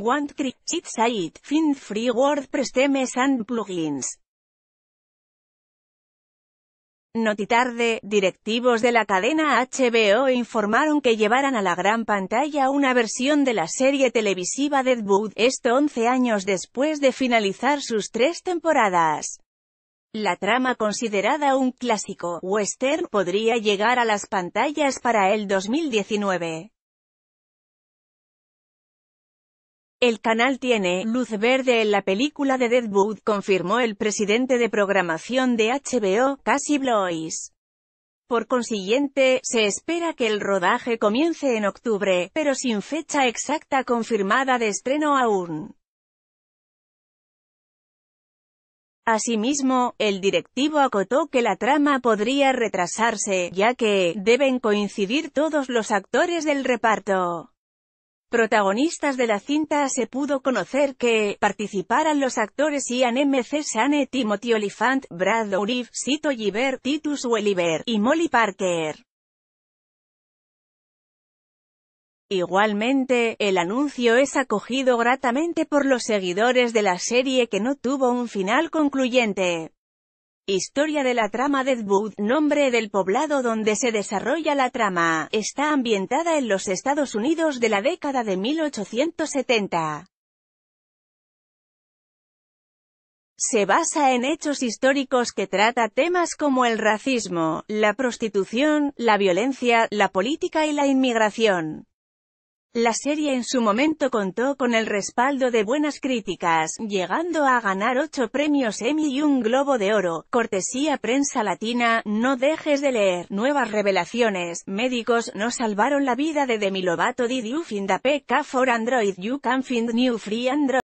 Want find free WordPress themes and plugins. Noti tarde, directivos de la cadena HBO informaron que llevaran a la gran pantalla una versión de la serie televisiva Deadwood, esto 11 años después de finalizar sus tres temporadas. La trama considerada un clásico western podría llegar a las pantallas para el 2019. El canal tiene luz verde en la película de Deadwood, confirmó el presidente de programación de HBO, Cassie Blois. Por consiguiente, se espera que el rodaje comience en octubre, pero sin fecha exacta confirmada de estreno aún. Asimismo, el directivo acotó que la trama podría retrasarse, ya que, deben coincidir todos los actores del reparto protagonistas de la cinta se pudo conocer que participaran los actores Ian M. Sane, Timothy Oliphant, Brad Dourif, Sito Giver, Titus Welliver y Molly Parker. Igualmente, el anuncio es acogido gratamente por los seguidores de la serie que no tuvo un final concluyente. Historia de la trama Deadwood, nombre del poblado donde se desarrolla la trama, está ambientada en los Estados Unidos de la década de 1870. Se basa en hechos históricos que trata temas como el racismo, la prostitución, la violencia, la política y la inmigración. La serie en su momento contó con el respaldo de buenas críticas, llegando a ganar ocho premios Emmy y un Globo de Oro, cortesía prensa latina, no dejes de leer, nuevas revelaciones, médicos no salvaron la vida de Demi Lovato did you find a PK for Android you can find new free Android